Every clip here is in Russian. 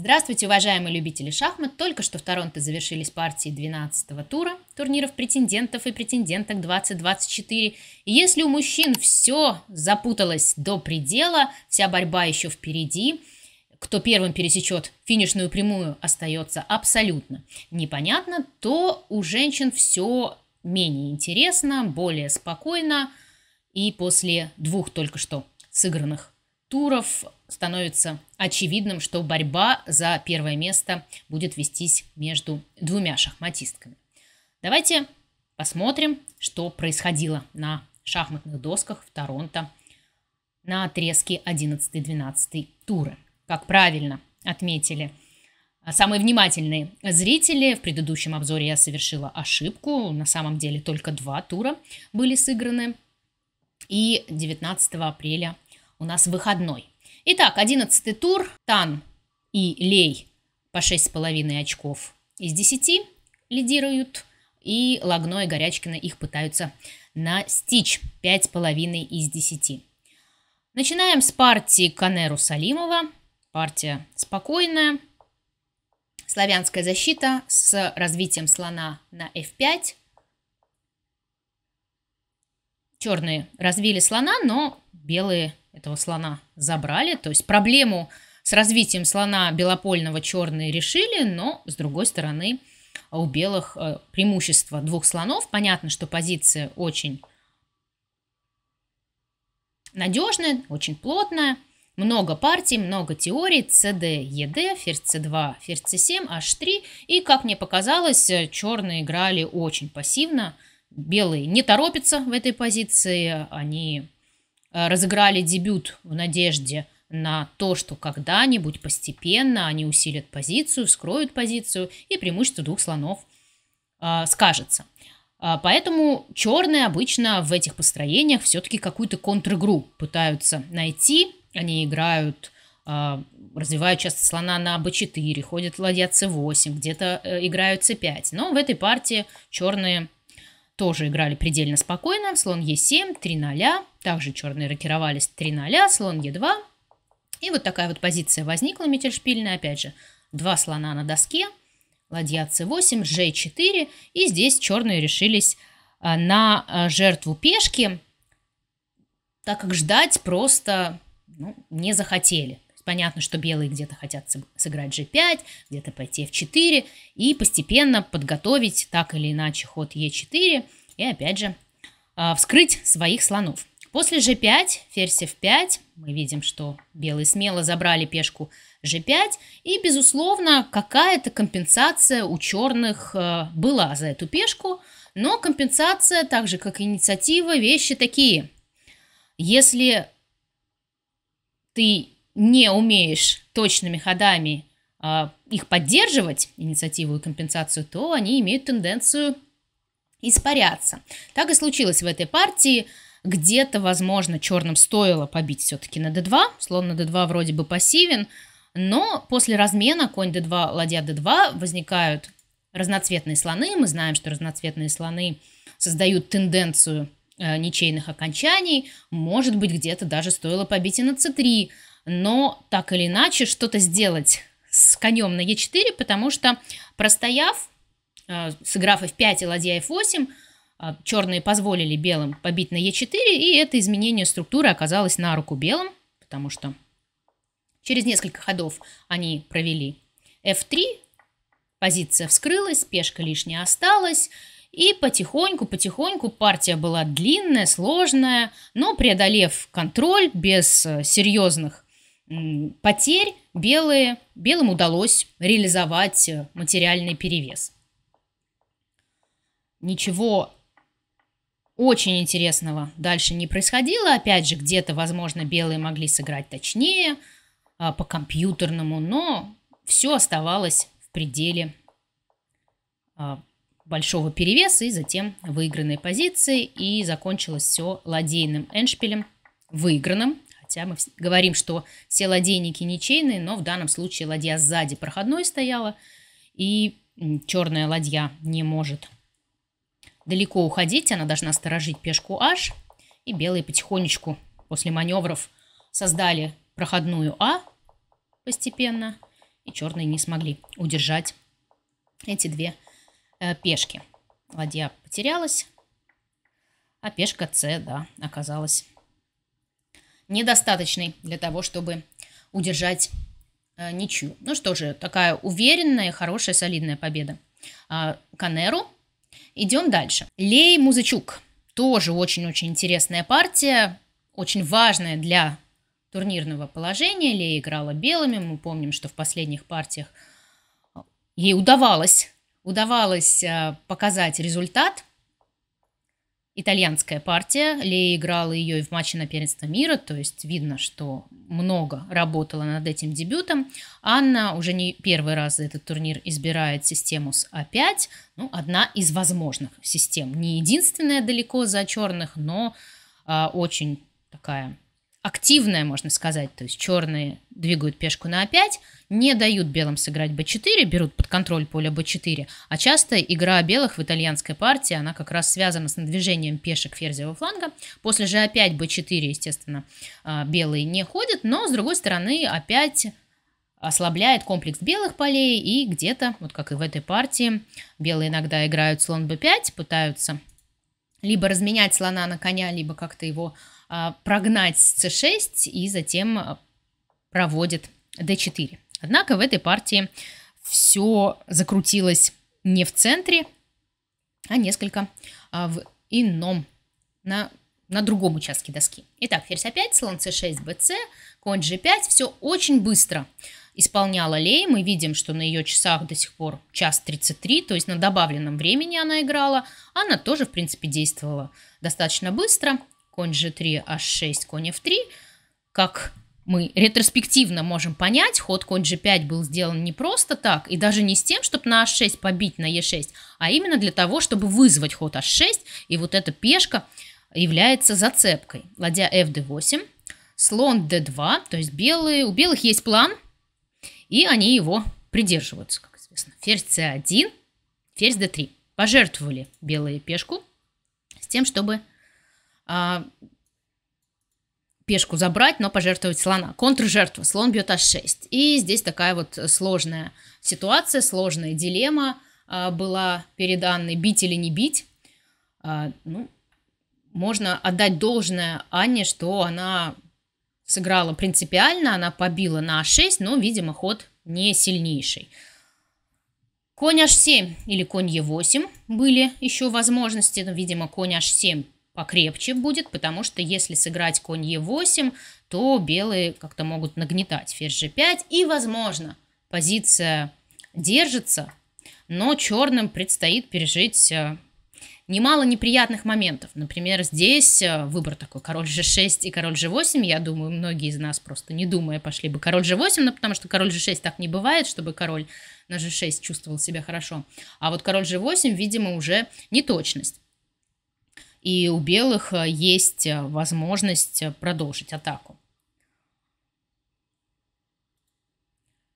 Здравствуйте, уважаемые любители шахмат! Только что в Торонто завершились партии 12-го тура турниров претендентов и претенденток 2024. И если у мужчин все запуталось до предела, вся борьба еще впереди, кто первым пересечет финишную прямую, остается абсолютно непонятно, то у женщин все менее интересно, более спокойно. И после двух только что сыгранных туров становится очевидным, что борьба за первое место будет вестись между двумя шахматистками. Давайте посмотрим, что происходило на шахматных досках в Торонто на отрезке 11-12 тура. Как правильно отметили а, самые внимательные зрители, в предыдущем обзоре я совершила ошибку, на самом деле только два тура были сыграны, и 19 апреля у нас выходной – Итак, одиннадцатый тур. Тан и Лей по 6,5 очков из 10 лидируют. И Лагно и Горячкина их пытаются настичь 5,5 из 10. Начинаем с партии Канеру Салимова. Партия спокойная. Славянская защита с развитием слона на f5. Черные развили слона, но белые этого слона забрали. То есть проблему с развитием слона белопольного черные решили, но, с другой стороны, у белых э, преимущество двух слонов. Понятно, что позиция очень надежная, очень плотная. Много партий, много теорий, cd, ed, ферзь c2, ферзь c7, h3. И, как мне показалось, э, черные играли очень пассивно. Белые не торопятся в этой позиции, они Э, разыграли дебют в надежде на то, что когда-нибудь постепенно они усилят позицию, вскроют позицию, и преимущество двух слонов э, скажется. Э, поэтому черные обычно в этих построениях все-таки какую-то контр контригру пытаются найти. Они играют, э, развивают часто слона на b4, ходят ладья c8, где-то э, играют c5. Но в этой партии черные тоже играли предельно спокойно. Слон Е7, 3 0, также черные рокировались 3 0, слон Е2. И вот такая вот позиция возникла метельшпильная, опять же, два слона на доске, ладья c 8 Ж4, и здесь черные решились а, на а, жертву пешки, так как ждать просто ну, не захотели понятно, что белые где-то хотят сыграть g5, где-то пойти f4 и постепенно подготовить так или иначе ход e4 и опять же а, вскрыть своих слонов. После g5, ферзь f5, мы видим, что белые смело забрали пешку g5, и, безусловно, какая-то компенсация у черных а, была за эту пешку, но компенсация, так же как инициатива, вещи такие. Если ты не умеешь точными ходами э, их поддерживать, инициативу и компенсацию, то они имеют тенденцию испаряться. Так и случилось в этой партии. Где-то, возможно, черным стоило побить все-таки на d2. Слон на d2 вроде бы пассивен, но после размена конь d2, ладья d2 возникают разноцветные слоны. Мы знаем, что разноцветные слоны создают тенденцию э, ничейных окончаний. Может быть, где-то даже стоило побить и на c3 но так или иначе что-то сделать с конем на Е4, потому что простояв, э, сыграв F5 и ладья F8, э, черные позволили белым побить на Е4, и это изменение структуры оказалось на руку белым, потому что через несколько ходов они провели F3, позиция вскрылась, пешка лишняя осталась, и потихоньку-потихоньку партия была длинная, сложная, но преодолев контроль без э, серьезных потерь белые, белым удалось реализовать э, материальный перевес. Ничего очень интересного дальше не происходило. Опять же, где-то, возможно, белые могли сыграть точнее а, по компьютерному, но все оставалось в пределе а, большого перевеса и затем выигранной позиции. И закончилось все ладейным эншпилем, выигранным Хотя мы говорим, что все ладейники ничейные, но в данном случае ладья сзади проходной стояла, и черная ладья не может далеко уходить, она должна сторожить пешку H, и белые потихонечку после маневров создали проходную А постепенно, и черные не смогли удержать эти две э, пешки. Ладья потерялась, а пешка С, да, оказалась недостаточный для того, чтобы удержать э, ничью. Ну что же, такая уверенная, хорошая, солидная победа. Э, Канеру. Идем дальше. Лей Музычук. Тоже очень-очень интересная партия, очень важная для турнирного положения. Лей играла белыми. Мы помним, что в последних партиях э, ей удавалось, удавалось э, показать результат итальянская партия. Лея играла ее и в матче на первенство мира, то есть видно, что много работала над этим дебютом. Анна уже не первый раз за этот турнир избирает систему с А5, ну, одна из возможных систем. Не единственная далеко за черных, но а, очень такая активная, можно сказать, то есть черные двигают пешку на А5, не дают белым сыграть б 4 берут под контроль поле б 4 а часто игра белых в итальянской партии, она как раз связана с надвижением пешек ферзевого фланга. После же А5, b4, естественно, а, белые не ходят, но, с другой стороны, опять а ослабляет комплекс белых полей, и где-то, вот как и в этой партии, белые иногда играют слон б 5 пытаются либо разменять слона на коня, либо как-то его а, прогнать c6 и затем а, проводит d4. Однако в этой партии все закрутилось не в центре, а несколько а, в ином, на, на другом участке доски. Итак, ферзь А5, слон c6, bc, конь g5, все очень быстро исполняла Лей. Мы видим, что на ее часах до сих пор час 33, то есть на добавленном времени она играла. Она тоже, в принципе, действовала достаточно быстро конь g3, h6, конь f3, как мы ретроспективно можем понять, ход конь g5 был сделан не просто так, и даже не с тем, чтобы на h6 а побить на e6, а именно для того, чтобы вызвать ход h6, а и вот эта пешка является зацепкой. Ладья f 8 слон d2, то есть белые, у белых есть план, и они его придерживаются, как известно. Ферзь c1, ферзь d3. Пожертвовали белые пешку с тем, чтобы а, пешку забрать, но пожертвовать слона. Контржертва. Слон бьет h6. И здесь такая вот сложная ситуация, сложная дилемма а, была перед Анной, бить или не бить. А, ну, можно отдать должное Анне, что она сыграла принципиально, она побила на а6, но, видимо, ход не сильнейший. Конь h7 или конь e8 были еще возможности, но, видимо, конь h7 покрепче будет, потому что если сыграть конь Е8, то белые как-то могут нагнетать ферзь G5, и, возможно, позиция держится, но черным предстоит пережить э, немало неприятных моментов. Например, здесь э, выбор такой король g6 и король g8. Я думаю, многие из нас просто не думая пошли бы король g8, но ну, потому что король g6 так не бывает, чтобы король на g6 чувствовал себя хорошо. А вот король g8, видимо, уже неточность и у белых э, есть э, возможность э, продолжить атаку.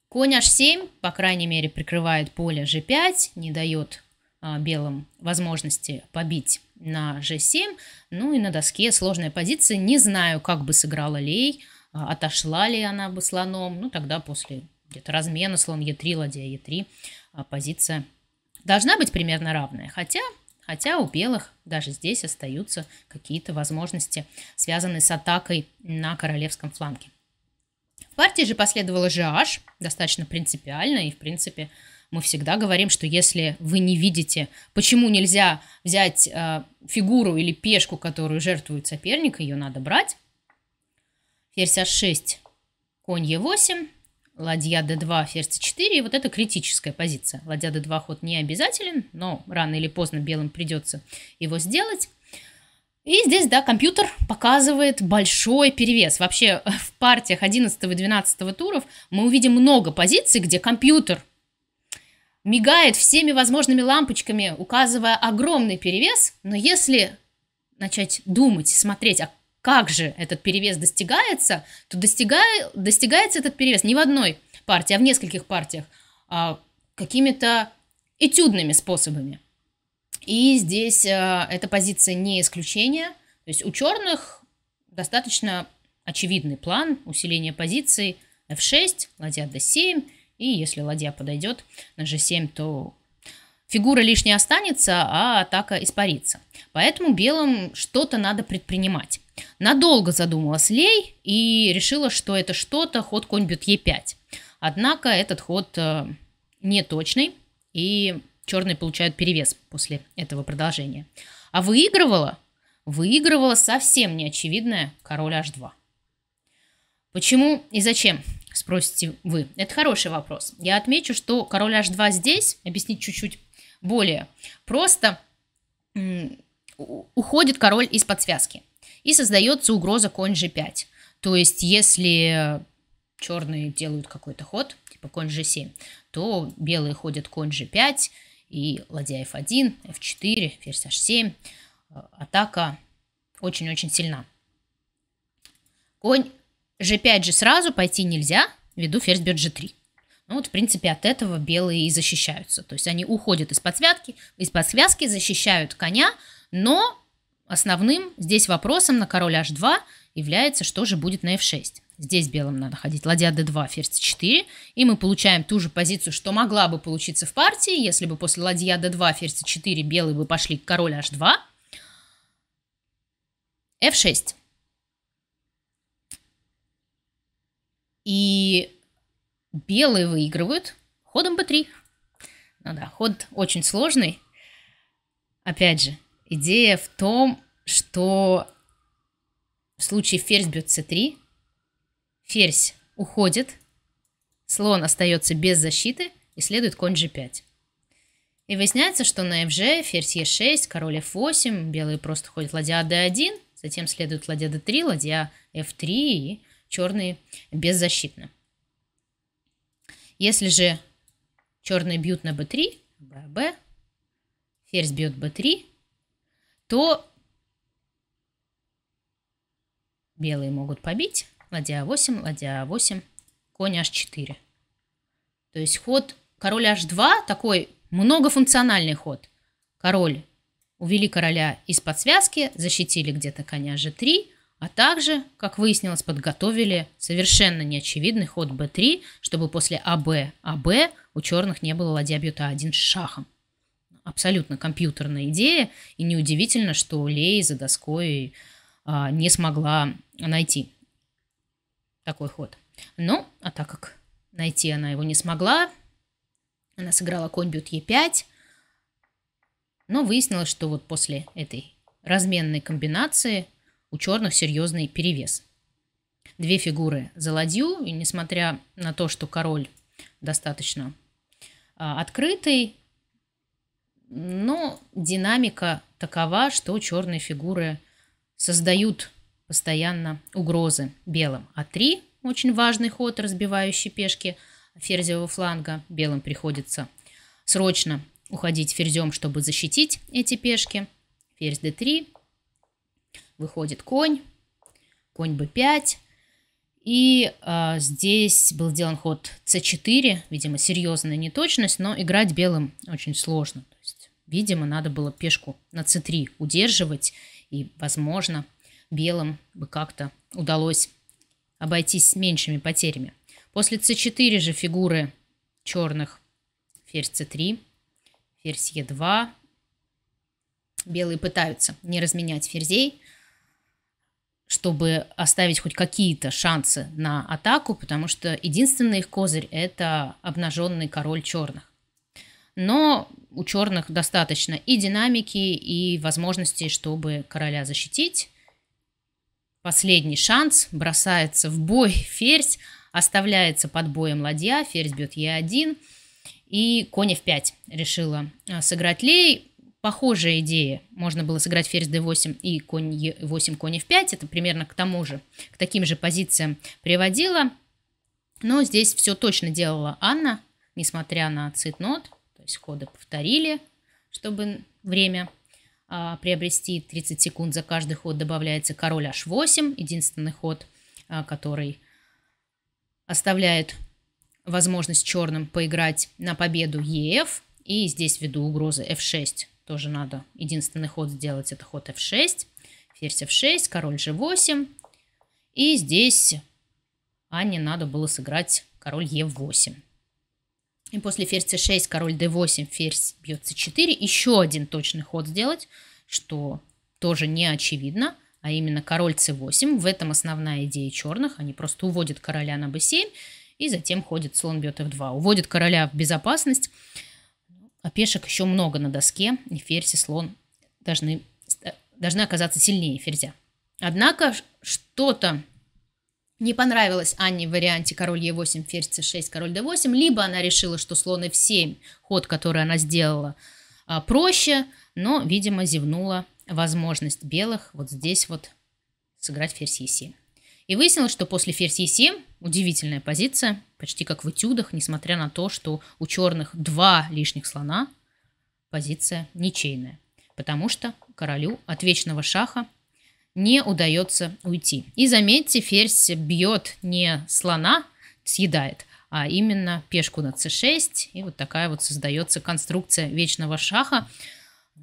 Конь h7, по крайней мере, прикрывает поле g5, не дает а, белым возможности побить на g7. Ну и на доске сложная позиция. Не знаю, как бы сыграла лей, а, отошла ли она бы слоном. Ну тогда после где-то размена слон e3, ладья e3 а, позиция должна быть примерно равная. Хотя Хотя у белых даже здесь остаются какие-то возможности, связанные с атакой на королевском фланге. В партии же последовала Жиаш, достаточно принципиально, и в принципе мы всегда говорим, что если вы не видите, почему нельзя взять э, фигуру или пешку, которую жертвует соперник, ее надо брать. Ферзь h6, конь e8, ладья d2, ферзь c4, и вот это критическая позиция. Ладья d2 ход не обязателен, но рано или поздно белым придется его сделать. И здесь, да, компьютер показывает большой перевес. Вообще в партиях 11 и 12 туров мы увидим много позиций, где компьютер мигает всеми возможными лампочками, указывая огромный перевес, но если начать думать, смотреть, а как же этот перевес достигается, то достигай, достигается этот перевес не в одной партии, а в нескольких партиях, а какими-то этюдными способами. И здесь а, эта позиция не исключение. То есть у черных достаточно очевидный план усиления позиций f6, ладья d7, и если ладья подойдет на g7, то фигура лишняя останется, а атака испарится. Поэтому белым что-то надо предпринимать. Надолго задумалась Лей и решила, что это что-то ход конь бьет Е5. Однако этот ход э, не точный, и черные получают перевес после этого продолжения. А выигрывала? Выигрывала совсем неочевидная король H2. Почему и зачем, спросите вы? Это хороший вопрос. Я отмечу, что король H2 здесь, объяснить чуть-чуть более просто, уходит король из-под связки и создается угроза конь g5. То есть, если черные делают какой-то ход, типа конь g7, то белые ходят конь g5 и ладья f1, f4, ферзь h7. Атака очень-очень сильна. Конь g5 же сразу пойти нельзя, ввиду ферзь бьет g3. Ну вот, в принципе, от этого белые и защищаются. То есть они уходят из под связки, из под связки защищают коня, но Основным здесь вопросом на король h2 является, что же будет на f6. Здесь белым надо ходить ладья d2, ферзь c 4, и мы получаем ту же позицию, что могла бы получиться в партии, если бы после ладья d2, ферзь c 4 белые бы пошли к король h2. f6. И белые выигрывают ходом b3. Ну да, ход очень сложный. Опять же, идея в том, что в случае ферзь бьет c3, ферзь уходит, слон остается без защиты и следует конь g5. И выясняется, что на fg ферзь e6, король f8, белые просто ходят ладья d1, затем следует ладья d3, ладья f3 и черные беззащитны. Если же черные бьют на b3, b, b, ферзь бьет b3, то Белые могут побить. Ладья А8, ладья А8, конь H4. То есть ход король H2 такой многофункциональный ход. Король увели короля из-под связки, защитили где-то коня G3, а также, как выяснилось, подготовили совершенно неочевидный ход b3, чтобы после АБ АБ у черных не было ладья бьет А1 с шахом. Абсолютно компьютерная идея, и неудивительно, что Лей за доской а, не смогла найти такой ход. Но, ну, а так как найти она его не смогла, она сыграла конь бьет Е5, но выяснилось, что вот после этой разменной комбинации у черных серьезный перевес. Две фигуры за ладью, и несмотря на то, что король достаточно а, открытый, но динамика такова, что черные фигуры – создают постоянно угрозы белым. А три – очень важный ход, разбивающий пешки ферзевого фланга. Белым приходится срочно уходить ферзем, чтобы защитить эти пешки. Ферзь d3, выходит конь, конь b5. И э, здесь был сделан ход c4, видимо, серьезная неточность, но играть белым очень сложно. То есть, видимо, надо было пешку на c3 удерживать и, возможно, белым бы как-то удалось обойтись с меньшими потерями. После c4 же фигуры черных ферзь c3, ферзь e2. Белые пытаются не разменять ферзей, чтобы оставить хоть какие-то шансы на атаку, потому что единственный их козырь – это обнаженный король черных но у черных достаточно и динамики, и возможностей, чтобы короля защитить. Последний шанс, бросается в бой ферзь, оставляется под боем ладья, ферзь бьет Е1, и конь F5 решила а, сыграть лей. Похожая идея. Можно было сыграть ферзь d8 и конь e8, конь f5. Это примерно к тому же, к таким же позициям приводила. Но здесь все точно делала Анна, несмотря на цитнот. нот запись кода повторили, чтобы время а, приобрести 30 секунд. За каждый ход добавляется король h8, единственный ход, а, который оставляет возможность черным поиграть на победу EF. И здесь ввиду угрозы f6 тоже надо единственный ход сделать, это ход f6. Ферзь f6, король g8. И здесь Анне надо было сыграть король e8. И после ферзь c6, король d8, ферзь бьет c4. Еще один точный ход сделать, что тоже не очевидно, а именно король c8. В этом основная идея черных. Они просто уводят короля на b7 и затем ходит слон бьет f2. Уводит короля в безопасность. А пешек еще много на доске. И ферзь и слон должны, э, должны оказаться сильнее ферзя. Однако что-то не понравилось Анне в варианте король Е8, ферзь c 6 король d 8 либо она решила, что слон F7, ход, который она сделала, а, проще, но, видимо, зевнула возможность белых вот здесь вот сыграть ферзь Е7. И выяснилось, что после ферзь Е7, удивительная позиция, почти как в этюдах, несмотря на то, что у черных два лишних слона, позиция ничейная, потому что королю от вечного шаха не удается уйти. И заметьте, ферзь бьет не слона, съедает, а именно пешку на c6. И вот такая вот создается конструкция вечного шаха.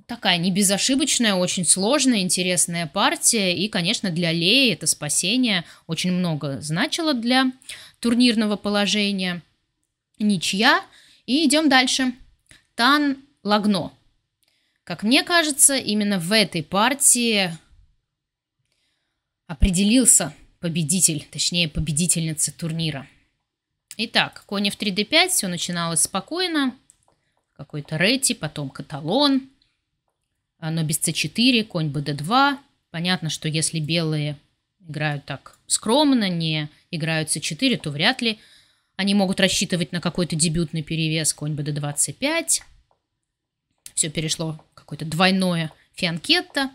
Такая не безошибочная, очень сложная, интересная партия. И, конечно, для Леи это спасение очень много значило для турнирного положения. Ничья. И идем дальше. Тан Лагно. Как мне кажется, именно в этой партии определился победитель, точнее победительница турнира. Итак, кони в 3d5, все начиналось спокойно. Какой-то Ретти, потом Каталон, но без c4, конь bd2. Понятно, что если белые играют так скромно, не играют c4, то вряд ли они могут рассчитывать на какой-то дебютный перевес, конь bd2, c Все перешло в какое-то двойное фианкетто.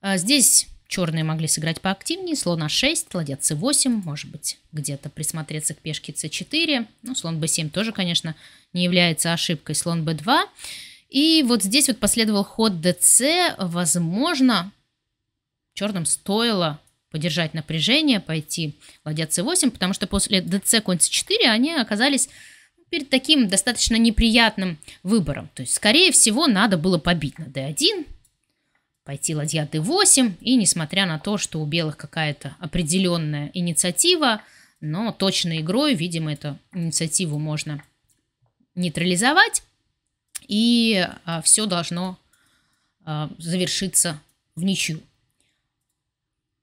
А здесь Черные могли сыграть поактивнее, слон а6, ладья c8, может быть, где-то присмотреться к пешке c4. Ну, слон b7 тоже, конечно, не является ошибкой, слон b2. И вот здесь вот последовал ход dc. Возможно, черным стоило поддержать напряжение, пойти ладья c8, потому что после dc конь c4 они оказались перед таким достаточно неприятным выбором. То есть, скорее всего, надо было побить на d1, пойти ладья d8, и несмотря на то, что у белых какая-то определенная инициатива, но точной игрой, видимо, эту инициативу можно нейтрализовать, и а, все должно а, завершиться в ничью.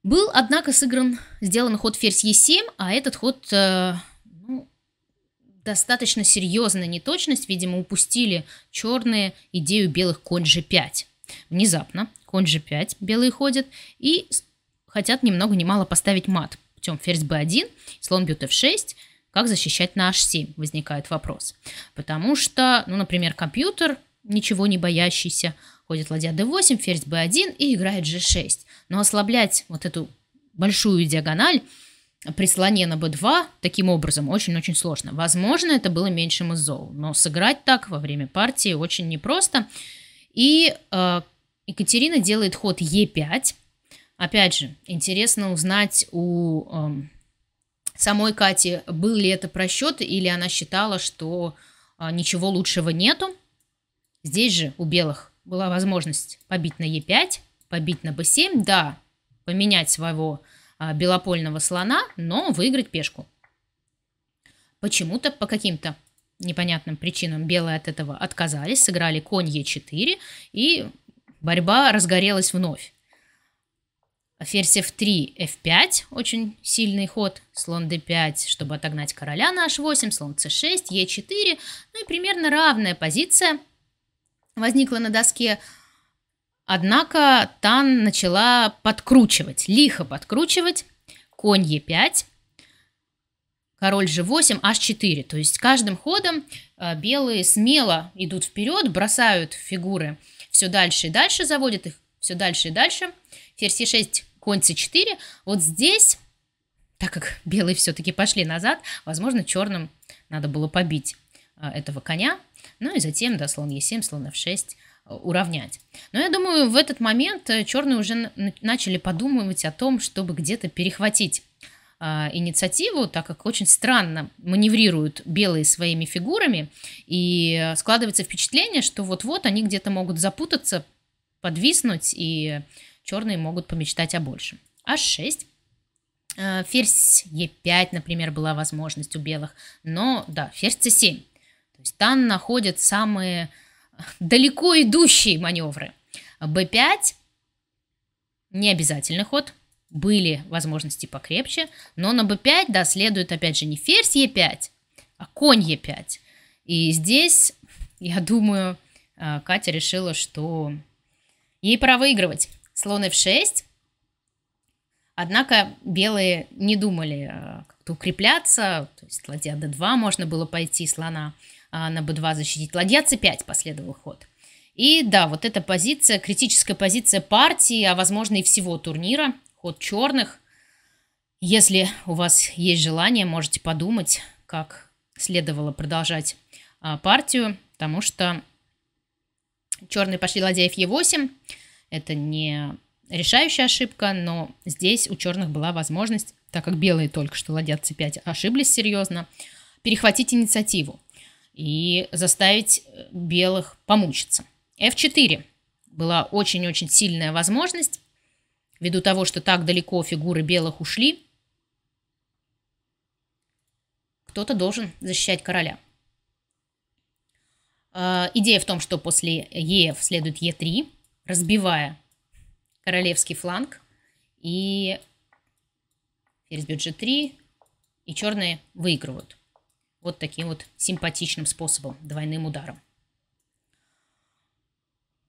Был, однако, сыгран, сделан ход ферзь e7, а этот ход а, ну, достаточно серьезная неточность, видимо, упустили черные идею белых конь g5. Внезапно конь g5, белые ходят, и хотят немного много ни мало поставить мат. Путем ферзь b1, слон бьет f6, как защищать на h7, возникает вопрос. Потому что, ну, например, компьютер, ничего не боящийся, ходит ладья d8, ферзь b1 и играет g6. Но ослаблять вот эту большую диагональ при слоне на b2 таким образом очень-очень сложно. Возможно, это было меньшим из зол, но сыграть так во время партии очень непросто. просто и э, Екатерина делает ход Е5. Опять же, интересно узнать у э, самой Кати, был ли это просчет, или она считала, что э, ничего лучшего нету. Здесь же у белых была возможность побить на Е5, побить на Б7, да, поменять своего э, белопольного слона, но выиграть пешку. Почему-то, по каким-то непонятным причинам белые от этого отказались, сыграли конь Е4, и борьба разгорелась вновь. Ферзь f3, f5, очень сильный ход, слон d5, чтобы отогнать короля на h8, слон c6, e4, ну и примерно равная позиция возникла на доске. Однако Тан начала подкручивать, лихо подкручивать, конь e5, король g8, h4. То есть каждым ходом э, белые смело идут вперед, бросают фигуры все дальше и дальше, заводят их все дальше и дальше. Ферзь c6, конь c4. Вот здесь, так как белые все-таки пошли назад, возможно, черным надо было побить э, этого коня. Ну и затем, да, слон e7, слон f6 э, уравнять. Но я думаю, в этот момент черные уже начали подумывать о том, чтобы где-то перехватить а, инициативу, так как очень странно маневрируют белые своими фигурами, и а, складывается впечатление, что вот-вот они где-то могут запутаться, подвиснуть, и черные могут помечтать о большем. А6. А, ферзь Е5, например, была возможность у белых, но да, ферзь С7. То есть там находят самые далеко идущие маневры. Б5 – необязательный ход – были возможности покрепче, но на b5, да, следует опять же не ферзь e5, а конь e5. И здесь, я думаю, а, Катя решила, что ей пора выигрывать. Слон f6. Однако белые не думали а, как-то укрепляться, то есть ладья d2 можно было пойти, слона а, на b2 защитить. Ладья c5 последовал ход. И да, вот эта позиция, критическая позиция партии, а возможно и всего турнира – ход черных. Если у вас есть желание, можете подумать, как следовало продолжать а, партию, потому что черные пошли ладья f8. Это не решающая ошибка, но здесь у черных была возможность, так как белые только что ладья c5 ошиблись серьезно, перехватить инициативу и заставить э, белых помучиться. f4 была очень-очень сильная возможность, Ввиду того, что так далеко фигуры белых ушли, кто-то должен защищать короля. А, идея в том, что после ЕФ следует Е3, разбивая королевский фланг и ферзь бьет G3, и черные выигрывают. Вот таким вот симпатичным способом, двойным ударом.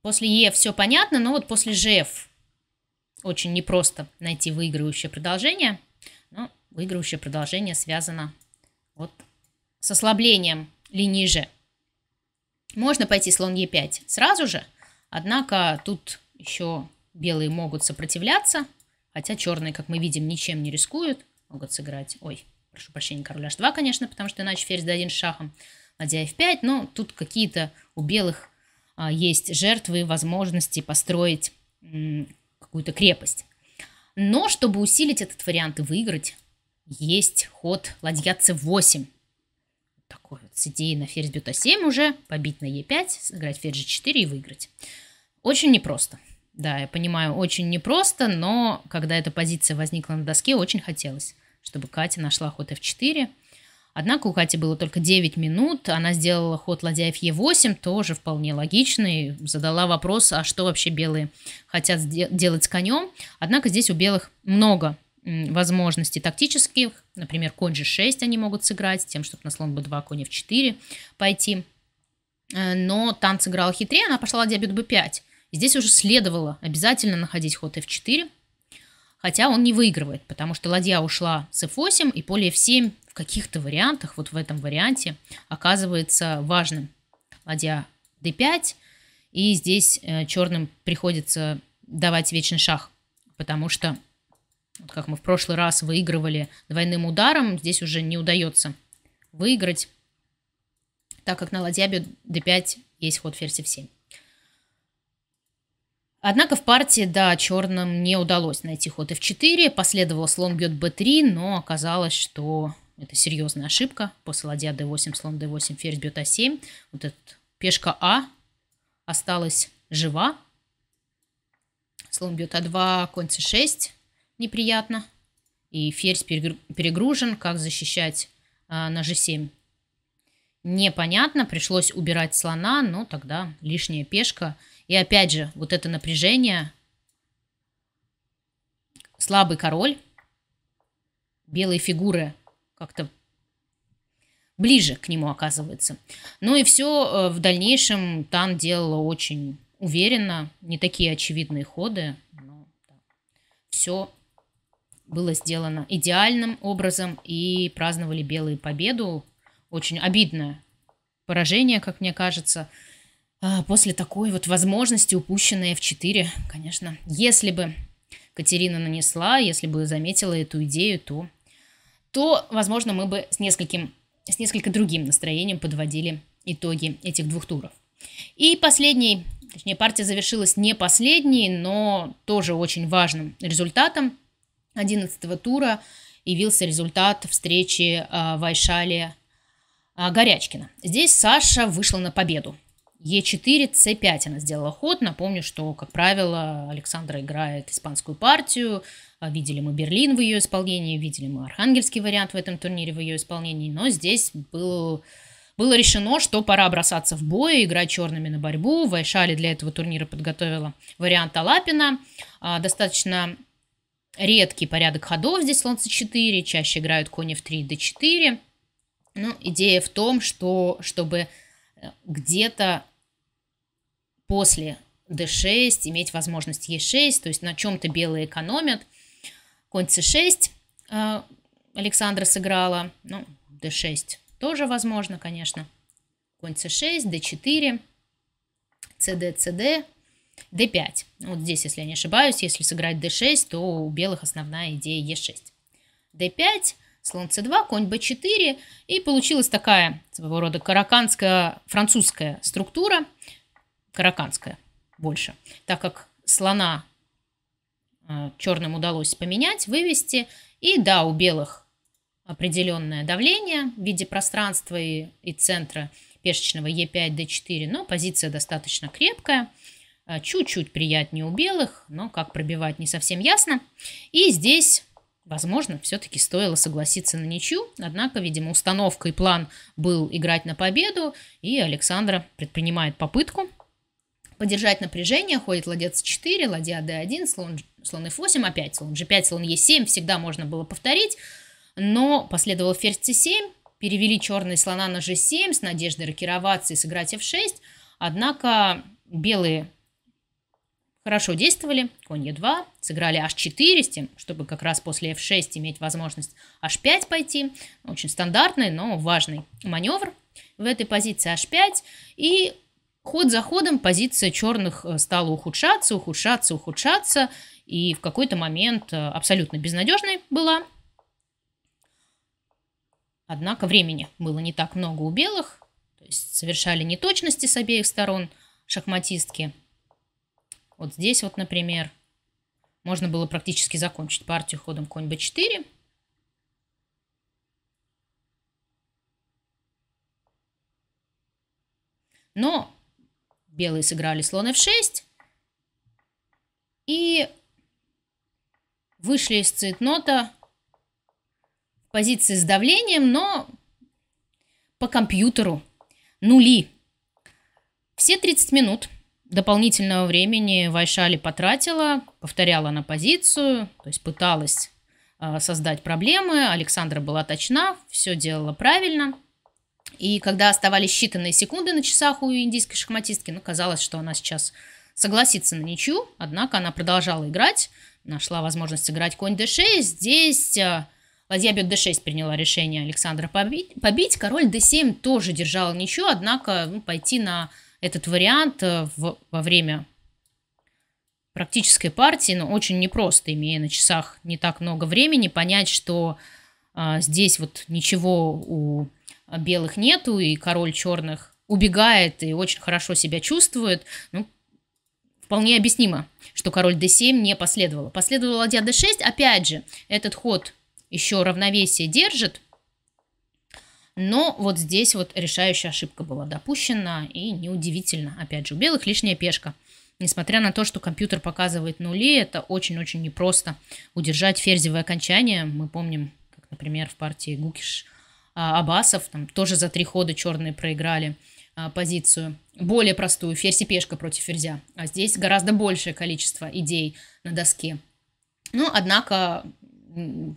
После Е все понятно, но вот после ЖФ очень непросто найти выигрывающее продолжение, но выигрывающее продолжение связано вот с ослаблением линии G. Можно пойти слон Е5 сразу же, однако тут еще белые могут сопротивляться, хотя черные, как мы видим, ничем не рискуют, могут сыграть, ой, прошу прощения, король H2, конечно, потому что иначе ферзь D1 с шахом, ладья F5, но тут какие-то у белых а, есть жертвы, возможности построить какую-то крепость. Но чтобы усилить этот вариант и выиграть, есть ход ладья c8. Такой вот с идеей на ферзь бьет а7 уже, побить на e5, сыграть ферзь g4 и выиграть. Очень непросто. Да, я понимаю, очень непросто, но когда эта позиция возникла на доске, очень хотелось, чтобы Катя нашла ход f4, Однако у Кати было только 9 минут, она сделала ход ладьяев Е8, тоже вполне логичный, задала вопрос, а что вообще белые хотят делать с конем. Однако здесь у белых много возможностей тактических, например, конь G6 они могут сыграть, с тем, чтобы на слон B2, конь F4 пойти. Э, но танц сыграла хитрее, она пошла ладья бьет B5. здесь уже следовало обязательно находить ход F4, хотя он не выигрывает, потому что ладья ушла с F8, и поле F7 каких-то вариантах, вот в этом варианте, оказывается важным. Ладья d5, и здесь э, черным приходится давать вечный шах, потому что, как мы в прошлый раз выигрывали двойным ударом, здесь уже не удается выиграть, так как на ладья бьет d5 есть ход ферзь f7. Однако в партии, да, черным не удалось найти ход f4, последовал слон бьет b3, но оказалось, что это серьезная ошибка. После ладья d8, слон d8, ферзь бьет a7. Вот этот пешка А осталась жива. Слон бьет а2, конь c6. Неприятно. И ферзь перегружен. Как защищать на g7? Непонятно. Пришлось убирать слона. Но тогда лишняя пешка. И опять же, вот это напряжение. Слабый король. Белые фигуры как-то ближе к нему оказывается. Ну и все э, в дальнейшем Тан делала очень уверенно, не такие очевидные ходы. Но, да. Все было сделано идеальным образом и праздновали белые победу. Очень обидное поражение, как мне кажется, а после такой вот возможности, упущенной в 4 конечно. Если бы Катерина нанесла, если бы заметила эту идею, то то, возможно, мы бы с нескольким, с несколько другим настроением подводили итоги этих двух туров. И последний, точнее, партия завершилась не последней, но тоже очень важным результатом 11 го тура явился результат встречи э, а, Вайшали а, Горячкина. Здесь Саша вышла на победу. Е4, С5 она сделала ход. Напомню, что, как правило, Александра играет испанскую партию, а, видели мы Берлин в ее исполнении, видели мы Архангельский вариант в этом турнире в ее исполнении, но здесь был было решено, что пора бросаться в бой, играть черными на борьбу. Вайшали для этого турнира подготовила вариант Алапина. А, достаточно редкий порядок ходов здесь слонца 4, чаще играют кони в 3 до 4. Ну, идея в том, что чтобы э, где-то после d6 иметь возможность e6, то есть на чем-то белые экономят, Конь c6 э, Александра сыграла. Ну, d6 тоже возможно, конечно. Конь c6, d4, cd, cd, d5. Вот здесь, если я не ошибаюсь, если сыграть d6, то у белых основная идея e6. d5, слон c2, конь b4. И получилась такая своего рода караканская, французская структура. Караканская больше. Так как слона Э, черным удалось поменять, вывести. И да, у белых определенное давление в виде пространства и, и центра пешечного Е5-Д4, но позиция достаточно крепкая. Э, чуть-чуть приятнее у белых, но как пробивать не совсем ясно. И здесь, возможно, все-таки стоило согласиться на ничью. Однако, видимо, установка и план был играть на победу, и Александра предпринимает попытку поддержать напряжение. Ходит ладья С4, ладья d 1 слон слон f8, опять слон g5, слон e7, всегда можно было повторить, но последовал ферзь c7, перевели черные слона на g7 с надеждой рокироваться и сыграть f6, однако белые хорошо действовали, конь e2, сыграли h4 тем, чтобы как раз после f6 иметь возможность h5 пойти, очень стандартный, но важный маневр в этой позиции h5, и Ход за ходом позиция черных э, стала ухудшаться, ухудшаться, ухудшаться, и в какой-то момент э, абсолютно безнадежной была. Однако времени было не так много у белых, то есть совершали неточности с обеих сторон шахматистки. Вот здесь вот, например, можно было практически закончить партию ходом конь b4. Но Белые сыграли слон f6. И вышли из цейтнота в позиции с давлением, но по компьютеру нули. Все 30 минут дополнительного времени Вайшали потратила, повторяла на позицию, то есть пыталась а, создать проблемы. Александра была точна, все делала правильно – и когда оставались считанные секунды на часах у индийской шахматистки, ну, казалось, что она сейчас согласится на ничью, однако она продолжала играть, нашла возможность сыграть конь d6. Здесь э, ладья бьет d6 приняла решение Александра побить, побить. король d7 тоже держал ничью, однако ну, пойти на этот вариант э, в, во время практической партии, но ну, очень непросто, имея на часах не так много времени, понять, что а, здесь вот ничего у а, белых нету, и король черных убегает и очень хорошо себя чувствует. Ну, вполне объяснимо, что король d7 не последовало. Последовало ладья d6, опять же, этот ход еще равновесие держит, но вот здесь вот решающая ошибка была допущена, и неудивительно, опять же, у белых лишняя пешка. Несмотря на то, что компьютер показывает нули, это очень-очень непросто удержать ферзевое окончание. Мы помним, как, например, в партии Гукиш Абасов, там тоже за три хода черные проиграли а, позицию. Более простую, ферзь и пешка против ферзя. А здесь гораздо большее количество идей на доске. Но, ну, однако,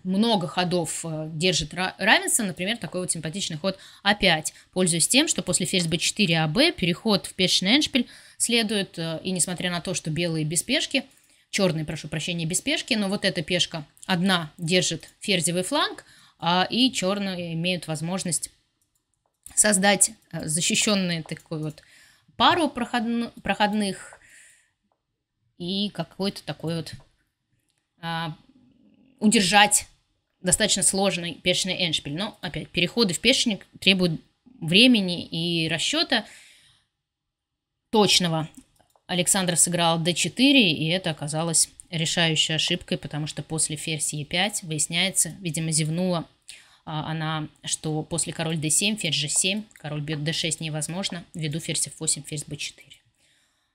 много ходов э, держит равенство. Например, такой вот симпатичный ход А5. Пользуясь тем, что после ферзь b4 АБ переход в пешечный эншпиль следует. Э, и несмотря на то, что белые без пешки, черные, прошу прощения, без пешки, но вот эта пешка одна держит ферзевый фланг – а и черные имеют возможность создать э, защищенную такую вот пару проходных и какой-то такой вот а, удержать достаточно сложный пешечный эндшпиль. Но, опять, переходы в пешечник требуют времени и расчета точного. Александр сыграл d4, и это оказалось решающей ошибкой, потому что после ферзь e5 выясняется, видимо, зевнула а, она, что после король d7, ферзь g7, король бьет d6 невозможно, ввиду ферзь f8, ферзь b4.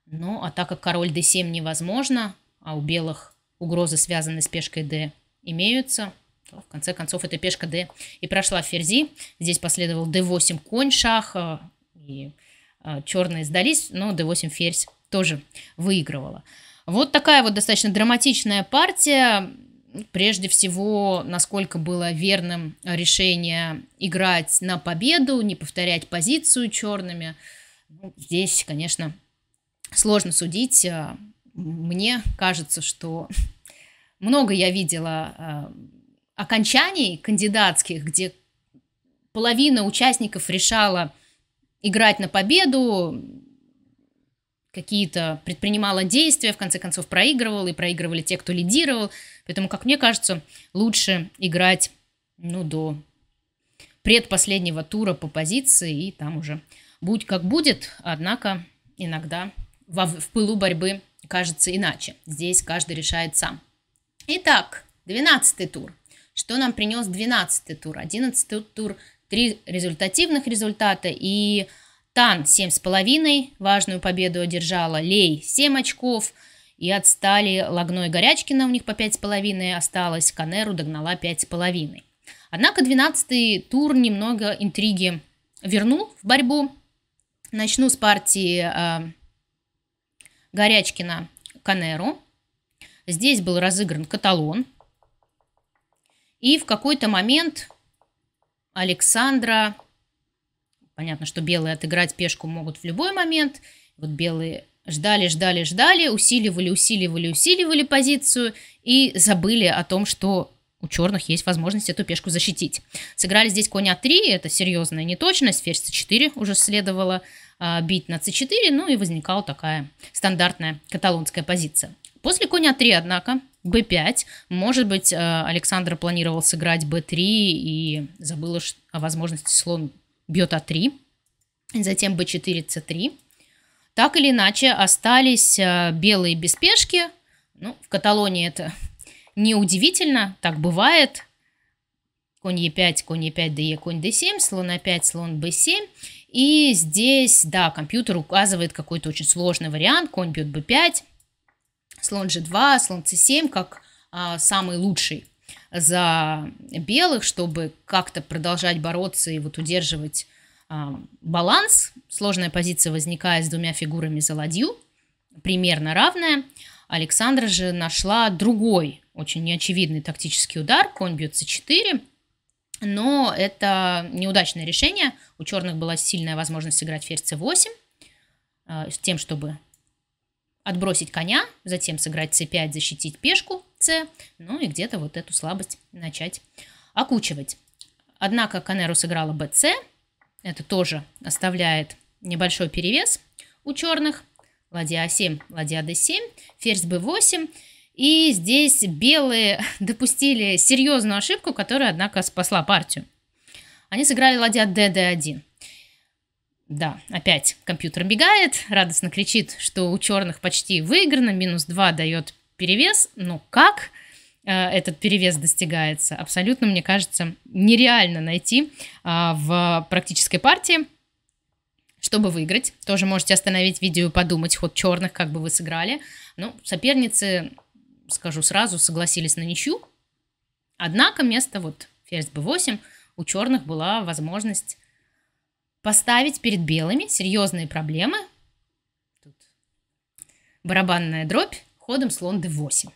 Ну, а так как король d7 невозможно, а у белых угрозы, связанные с пешкой d, имеются, то в конце концов эта пешка d и прошла в ферзи. Здесь последовал d8 конь шах, и а, черные сдались, но d8 ферзь тоже выигрывала. Вот такая вот достаточно драматичная партия. Прежде всего, насколько было верным решение играть на победу, не повторять позицию черными. Ну, здесь, конечно, сложно судить. Э, мне кажется, что много я видела э, окончаний кандидатских, где половина участников решала играть на победу, какие-то предпринимала действия, в конце концов проигрывал, и проигрывали те, кто лидировал. Поэтому, как мне кажется, лучше играть ну, до предпоследнего тура по позиции, и там уже будь как будет, однако иногда во, в пылу борьбы кажется иначе. Здесь каждый решает сам. Итак, 12 тур. Что нам принес 12 тур? 11 тур, три результативных результата и Тан 7,5, важную победу одержала Лей 7 очков. И отстали Лагной Горячкина, у них по 5,5 осталось, Канеру догнала 5,5. Однако 12-й тур немного интриги вернул в борьбу. Начну с партии э, Горячкина Канеру. Здесь был разыгран каталон. И в какой-то момент Александра понятно, что белые отыграть пешку могут в любой момент. Вот белые ждали, ждали, ждали, усиливали, усиливали, усиливали позицию и забыли о том, что у черных есть возможность эту пешку защитить. Сыграли здесь коня 3, это серьезная неточность, ферзь c4 уже следовало а, бить на c4, ну и возникала такая стандартная каталонская позиция. После коня 3, однако, b5, может быть, а, Александр планировал сыграть b3 и забыл о возможности слон бьет А3, затем б 4 c3. Так или иначе остались э, белые без пешки. Ну, в Каталонии это неудивительно, так бывает. Конь е 5 конь е 5 de, конь д 7 слон а 5 слон б 7 И здесь, да, компьютер указывает какой-то очень сложный вариант. Конь бьет b5, слон g2, слон c7, как а, самый лучший за белых, чтобы как-то продолжать бороться и вот удерживать а, баланс. Сложная позиция возникает с двумя фигурами за ладью, примерно равная. Александра же нашла другой, очень неочевидный тактический удар. Конь бьется 4, но это неудачное решение. У черных была сильная возможность сыграть ферзь c8, а, с тем, чтобы отбросить коня, затем сыграть c5, защитить пешку, коррекция, ну и где-то вот эту слабость начать окучивать. Однако Канеру сыграла БЦ, это тоже оставляет небольшой перевес у черных. Ладья А7, ладья Д7, ферзь Б8. И здесь белые допустили серьезную ошибку, которая, однако, спасла партию. Они сыграли ладья ДД1. Да, опять компьютер бегает, радостно кричит, что у черных почти выиграно, минус 2 дает перевес, но как э, этот перевес достигается, абсолютно, мне кажется, нереально найти а, в практической партии. Чтобы выиграть, тоже можете остановить видео и подумать, ход черных, как бы вы сыграли. Ну, соперницы, скажу сразу, согласились на ничью. Однако место вот ферзь b8 у черных была возможность поставить перед белыми серьезные проблемы. Тут барабанная дробь, ходом слон d8.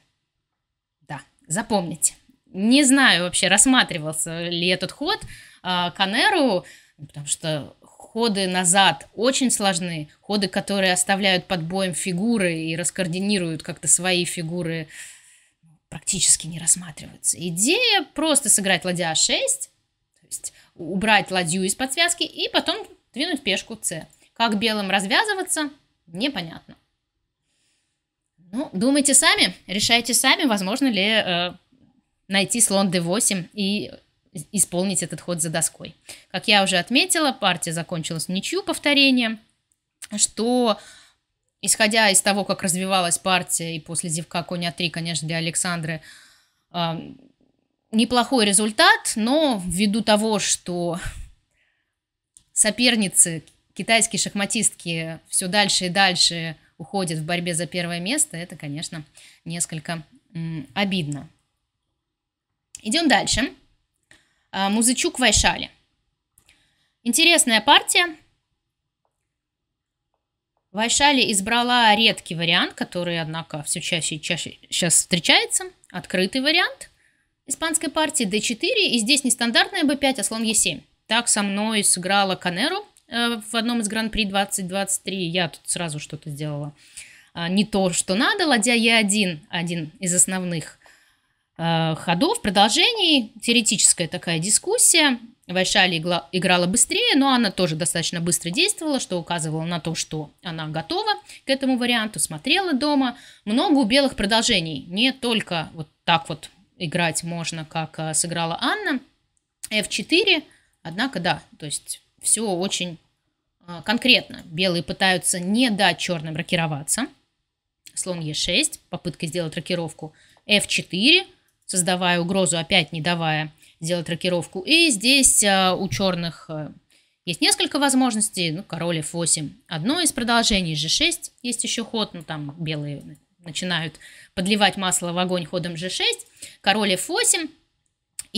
Да, запомните. Не знаю вообще, рассматривался ли этот ход э, а, Канеру, потому что ходы назад очень сложны, ходы, которые оставляют под боем фигуры и раскоординируют как-то свои фигуры, практически не рассматриваются. Идея просто сыграть ладья 6, то есть убрать ладью из под связки и потом двинуть пешку c. Как белым развязываться, непонятно. Ну, думайте сами, решайте сами, возможно ли э, найти слон d8 и исполнить этот ход за доской. Как я уже отметила, партия закончилась ничью повторением, что, исходя из того, как развивалась партия, и после зевка коня 3, конечно, для Александры э, неплохой результат, но ввиду того, что соперницы, китайские шахматистки все дальше и дальше уходит в борьбе за первое место, это, конечно, несколько обидно. Идем дальше. А, Музычук Вайшали. Интересная партия. Вайшали избрала редкий вариант, который, однако, все чаще и чаще сейчас встречается. Открытый вариант испанской партии d4. И здесь не стандартная b5, а слон e7. Так со мной сыграла Канеру Э, в одном из Гран-при 2023. Я тут сразу что-то сделала а, не то, что надо, ладья Е1, один из основных э, ходов, продолжений, теоретическая такая дискуссия. Вайшали играла быстрее, но она тоже достаточно быстро действовала, что указывало на то, что она готова к этому варианту, смотрела дома. Много у белых продолжений, не только вот так вот играть можно, как э, сыграла Анна. F4, однако да, то есть все очень а, конкретно. Белые пытаются не дать черным рокироваться. Слон Е6, попытка сделать рокировку. F4, создавая угрозу, опять не давая сделать рокировку. И здесь а, у черных а, есть несколько возможностей. Ну, король F8. Одно из продолжений G6. Есть еще ход, но ну, там белые начинают подливать масло в огонь ходом G6. Король F8.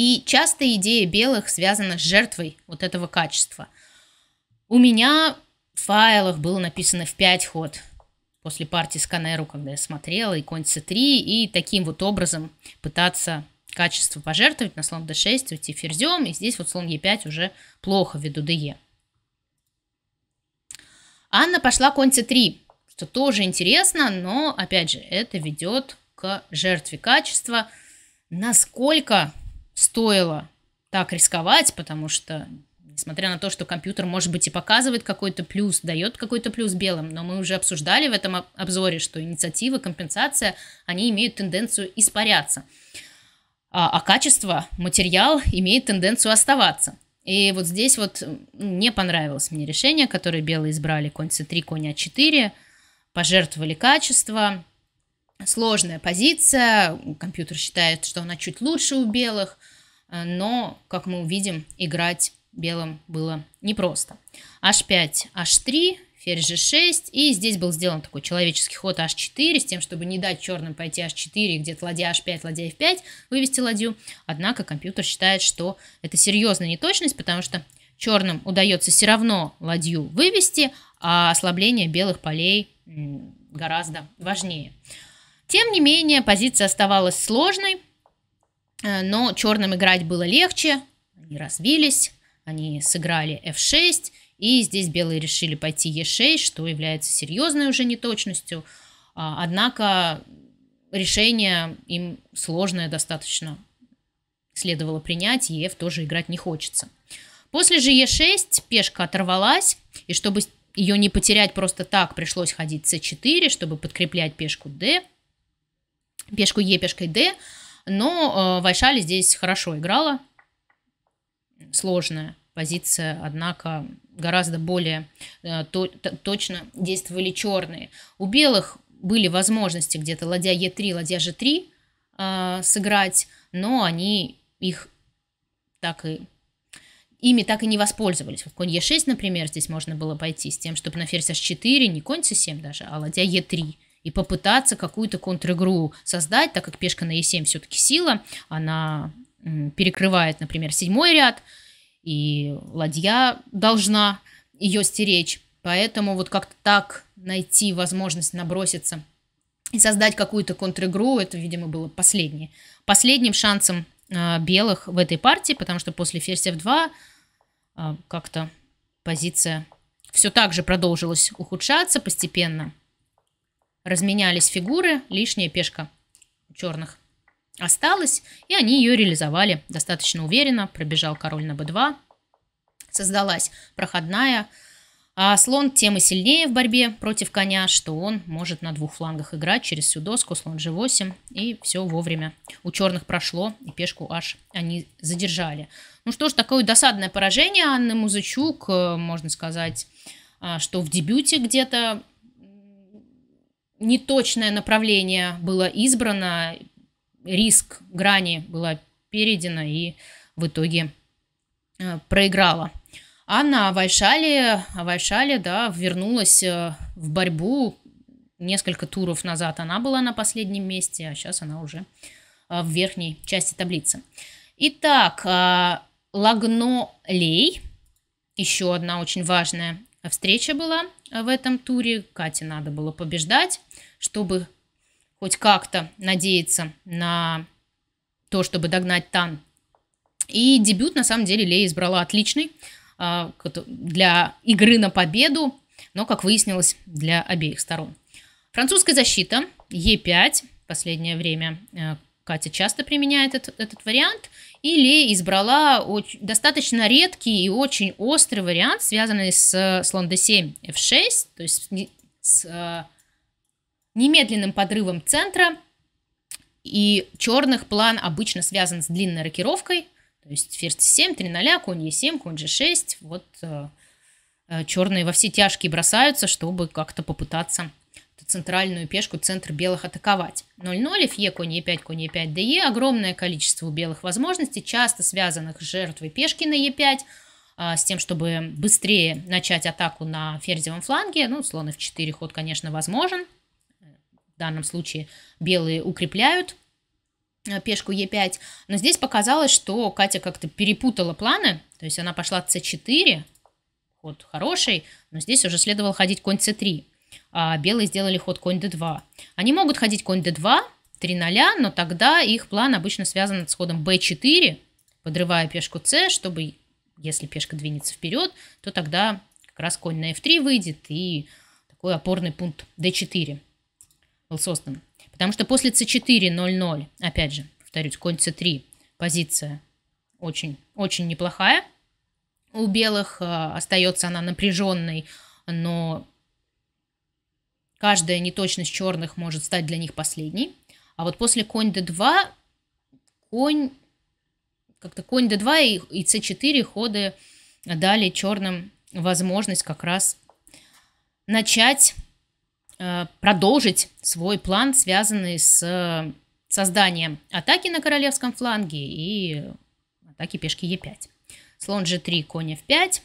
И часто идея белых связана с жертвой вот этого качества. У меня в файлах было написано в 5 ход после партии с Канеру, когда я смотрела, и конь c3, и таким вот образом пытаться качество пожертвовать на слон d6, уйти ферзем, и здесь вот слон e5 уже плохо ввиду de. Анна пошла конь c3, что тоже интересно, но, опять же, это ведет к жертве качества. Насколько стоило так рисковать, потому что, несмотря на то, что компьютер, может быть, и показывает какой-то плюс, дает какой-то плюс белым, но мы уже обсуждали в этом обзоре, что инициативы, компенсация, они имеют тенденцию испаряться, а, а качество, материал имеет тенденцию оставаться. И вот здесь вот не понравилось мне решение, которое белые избрали, конь c3, конь а4, пожертвовали качество, сложная позиция, компьютер считает, что она чуть лучше у белых, э, но, как мы увидим, играть белым было непросто. h5, h3, ферзь g6, и здесь был сделан такой человеческий ход h4, с тем, чтобы не дать черным пойти h4, где-то ладья h5, ладья f5, вывести ладью. Однако компьютер считает, что это серьезная неточность, потому что черным удается все равно ладью вывести, а ослабление белых полей гораздо важнее. Тем не менее, позиция оставалась сложной, э, но черным играть было легче. Они развились, они сыграли f6, и здесь белые решили пойти e6, что является серьезной уже неточностью. А, однако решение им сложное достаточно следовало принять, ef тоже играть не хочется. После же e6 пешка оторвалась, и чтобы ее не потерять просто так, пришлось ходить c4, чтобы подкреплять пешку d пешку Е, пешкой Д, но э, Вайшали здесь хорошо играла. Сложная позиция, однако гораздо более э, то, то, точно действовали черные. У белых были возможности где-то ладья Е3, ладья Ж3 э, сыграть, но они их так и ими так и не воспользовались. Вот конь Е6, например, здесь можно было пойти с тем, чтобы на ферзь H4, не конь c 7 даже, а ладья Е3 и попытаться какую-то контр-игру создать, так как пешка на e7 все-таки сила, она перекрывает, например, седьмой ряд, и ладья должна ее стеречь. Поэтому вот как-то так найти возможность наброситься и создать какую-то контр-игру, это, видимо, было последнее. Последним шансом э, белых в этой партии, потому что после ферзь f2 э, а, как-то позиция все так же продолжилась ухудшаться постепенно – Разменялись фигуры, лишняя пешка у черных осталась, и они ее реализовали достаточно уверенно. Пробежал король на b2, создалась проходная. А слон тем и сильнее в борьбе против коня, что он может на двух флангах играть через всю доску, слон g8, и все вовремя. У черных прошло, и пешку аж они задержали. Ну что ж, такое досадное поражение Анны Музычук, э, можно сказать, а, что в дебюте где-то неточное направление было избрано, риск грани была передана и в итоге э, проиграла. Анна на а Вайшале, да, вернулась э, в борьбу. Несколько туров назад она была на последнем месте, а сейчас она уже э, в верхней части таблицы. Итак, Лагнолей еще одна очень важная встреча была в этом туре. Кате надо было побеждать чтобы хоть как-то надеяться на то, чтобы догнать Тан. И дебют, на самом деле, Лея избрала отличный а, для игры на победу, но, как выяснилось, для обеих сторон. Французская защита, Е5, последнее время э, Катя часто применяет этот, этот вариант, и Лея избрала очень, достаточно редкий и очень острый вариант, связанный с э, слон d7, f6, то есть с э, немедленным подрывом центра, и черных план обычно связан с длинной рокировкой, то есть ферзь 7, 3 0, конь Е7, конь G6, вот э, э черные во все тяжкие бросаются, чтобы как-то попытаться центральную пешку центр белых атаковать. 0-0, фе, конь Е5, конь Е5, ДЕ, огромное количество у белых возможностей, часто связанных с жертвой пешки на Е5, а, с тем, чтобы быстрее начать атаку на ферзевом фланге. Ну, слон f4 ход, конечно, возможен в данном случае белые укрепляют э, пешку Е5, но здесь показалось, что Катя как-то перепутала планы, то есть она пошла c4, ход хороший, но здесь уже следовало ходить конь c3, а белые сделали ход конь d2. Они могут ходить конь d2, 3 0, но тогда их план обычно связан с ходом b4, подрывая пешку c, чтобы, если пешка двинется вперед, то тогда как раз конь на f3 выйдет и такой опорный пункт d4 был создан. Потому что после c4, 0, 0, опять же, повторюсь, конь c3, позиция очень, очень неплохая. У белых э, остается она напряженной, но каждая неточность черных может стать для них последней. А вот после конь d2, конь, как-то конь d2 и, и c4 ходы дали черным возможность как раз начать Э, продолжить свой план, связанный с э, созданием атаки на королевском фланге и атаки пешки Е5. Слон G3, конь F5,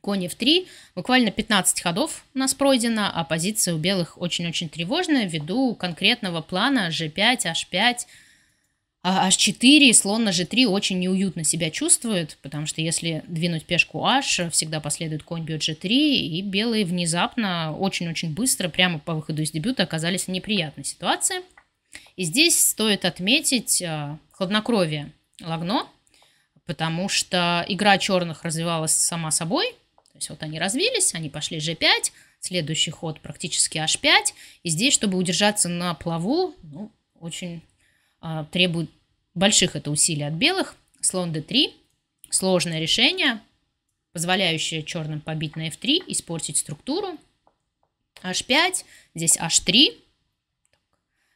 конь F3. Буквально 15 ходов у нас пройдено, а позиция у белых очень-очень тревожная ввиду конкретного плана G5, H5, h4 а, и слон на g3 очень неуютно себя чувствует, потому что если двинуть пешку h, всегда последует конь бьет g3, и белые внезапно, очень-очень быстро, прямо по выходу из дебюта оказались в неприятной ситуации. И здесь стоит отметить э, хладнокровие Лагно, потому что игра черных развивалась сама собой. То есть вот они развились, они пошли g5, следующий ход практически h5. И здесь, чтобы удержаться на плаву, ну, очень а, требует больших это усилий от белых. Слон d3, сложное решение, позволяющее черным побить на f3, испортить структуру. h5, здесь h3,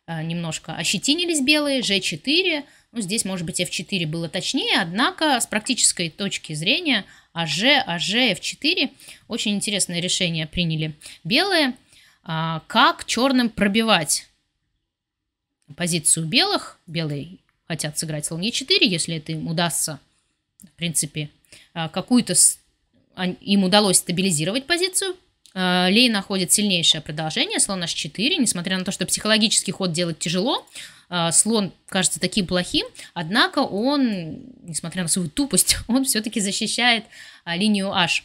э, немножко ощетинились белые, g4, ну, здесь, может быть, f4 было точнее, однако с практической точки зрения АЖ, АЖ, f4 очень интересное решение приняли белые. А, как черным пробивать позицию белых? Белые хотят сыграть слон е 4, если это им удастся, в принципе, а, какую-то... Им удалось стабилизировать позицию. А, Лей находит сильнейшее продолжение, слон h4, несмотря на то, что психологический ход делать тяжело, а, слон кажется таким плохим, однако он, несмотря на свою тупость, он все-таки защищает линию h.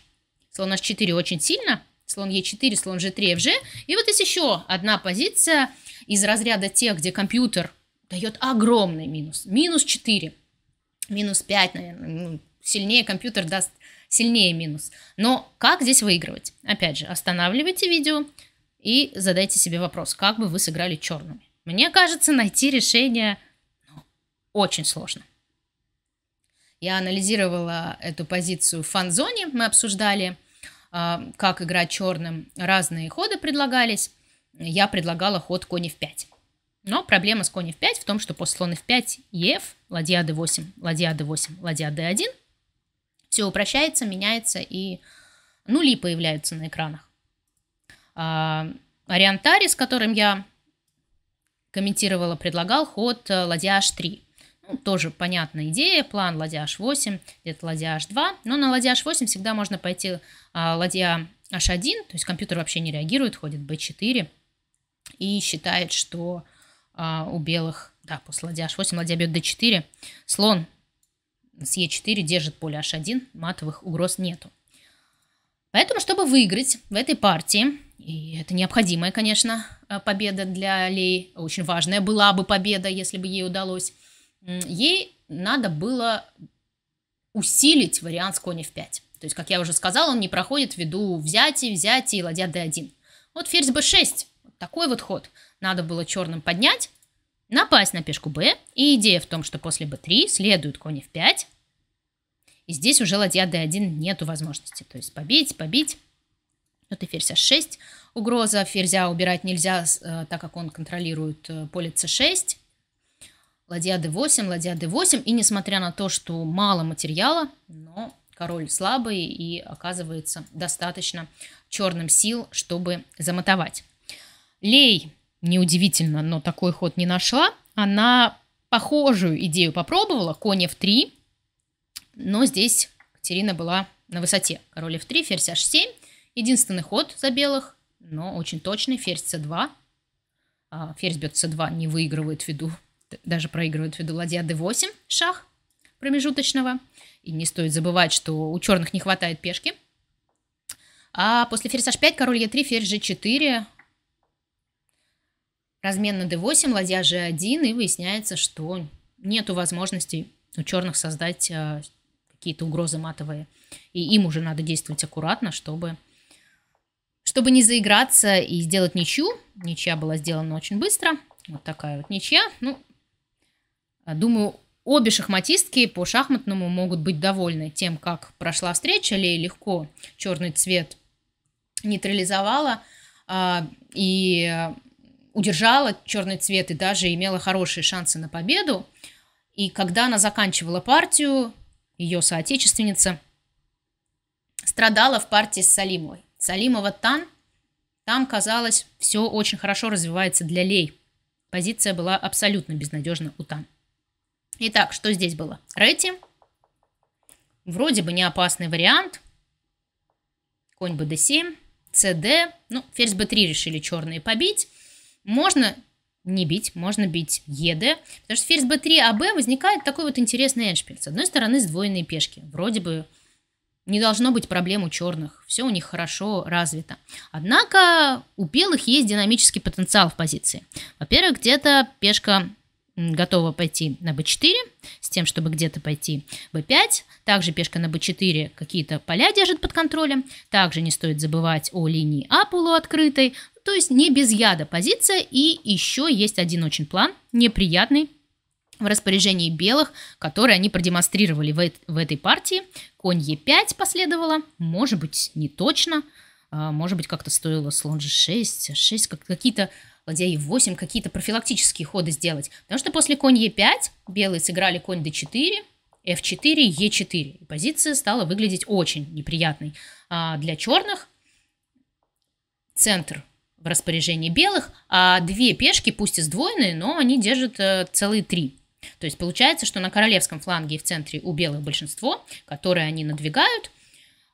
Слон h4 очень сильно, слон e4, слон g3, fg. И вот есть еще одна позиция из разряда тех, где компьютер дает огромный минус. Минус 4, минус 5, наверное, ну, сильнее компьютер даст сильнее минус. Но как здесь выигрывать? Опять же, останавливайте видео и задайте себе вопрос, как бы вы сыграли черными. Мне кажется, найти решение ну, очень сложно. Я анализировала эту позицию в фан-зоне, мы обсуждали, а, как играть черным, разные ходы предлагались. Я предлагала ход кони в 5. Но проблема с конь f5 в том, что после слон f5, ef, ладья d8, ладья d8, ладья d1, все упрощается, меняется и нули появляются на экранах. А, Ориентари, с которым я комментировала, предлагал ход э, ладья h3. Ну, тоже понятная идея, план ладья h8, где-то ладья h2, но на ладья h8 всегда можно пойти а, ладья h1, то есть компьютер вообще не реагирует, ходит b4 и считает, что а, у белых. Да, после ладья h8, ладья бьет d4. Слон с e4 держит поле h1, матовых угроз нету. Поэтому, чтобы выиграть в этой партии, и это необходимая, конечно, а, победа для Лей, очень важная была бы победа, если бы ей удалось, ей надо было усилить вариант с конь f5. То есть, как я уже сказала, он не проходит ввиду взятий, взятий и ладья d1. Вот ферзь b6 такой вот ход. Надо было черным поднять, напасть на пешку b, и идея в том, что после b3 следует конь f5, и здесь уже ладья d1 нету возможности, то есть побить, побить. Вот и ферзь h6, а угроза, ферзя убирать нельзя, э, так как он контролирует э, поле c6, ладья d8, ладья d8, и несмотря на то, что мало материала, но король слабый и оказывается достаточно черным сил, чтобы замотовать. Лей, неудивительно, но такой ход не нашла. Она похожую идею попробовала, конь f3, но здесь Катерина была на высоте. Король f3, ферзь h7. Единственный ход за белых, но очень точный, ферзь c2. А, ферзь бьет c2, не выигрывает в виду, даже проигрывает в виду ладья d8, шах промежуточного. И не стоит забывать, что у черных не хватает пешки. А после ферзь h5, король e3, ферзь g4, Размен на d8, ладья g1, и выясняется, что нету возможности у черных создать э, какие-то угрозы матовые. И им уже надо действовать аккуратно, чтобы, чтобы не заиграться и сделать ничью. Ничья была сделана очень быстро. Вот такая вот ничья. Ну, а, думаю, обе шахматистки по шахматному могут быть довольны тем, как прошла встреча. Лей легко черный цвет нейтрализовала. Э, и удержала черный цвет и даже имела хорошие шансы на победу. И когда она заканчивала партию, ее соотечественница страдала в партии с Салимовой. Салимова Тан, там, казалось, все очень хорошо развивается для Лей. Позиция была абсолютно безнадежна у Тан. Итак, что здесь было? Рэти. Вроде бы не опасный вариант. Конь bd7, cd. Ну, ферзь b3 решили черные побить. Можно не бить, можно бить ЕД, потому что ферзь b3, а b возникает такой вот интересный эндшпиль. С одной стороны, сдвоенные пешки. Вроде бы не должно быть проблем у черных, все у них хорошо развито. Однако у белых есть динамический потенциал в позиции. Во-первых, где-то пешка готова пойти на b4, с тем, чтобы где-то пойти b5. Также пешка на b4 какие-то поля держит под контролем. Также не стоит забывать о линии А полуоткрытой то есть не без яда позиция. И еще есть один очень план, неприятный, в распоряжении белых, который они продемонстрировали в, в этой партии. Конь Е5 последовало, может быть, не точно, а, может быть, как-то стоило слон G6, 6, как, какие-то ладья Е8, какие-то профилактические ходы сделать. Потому что после конь Е5 белые сыграли конь d4, f4, e4. И позиция стала выглядеть очень неприятной. А для черных центр в распоряжении белых, а две пешки, пусть и сдвоенные, но они держат э, целые три. То есть получается, что на королевском фланге и в центре у белых большинство, которое они надвигают,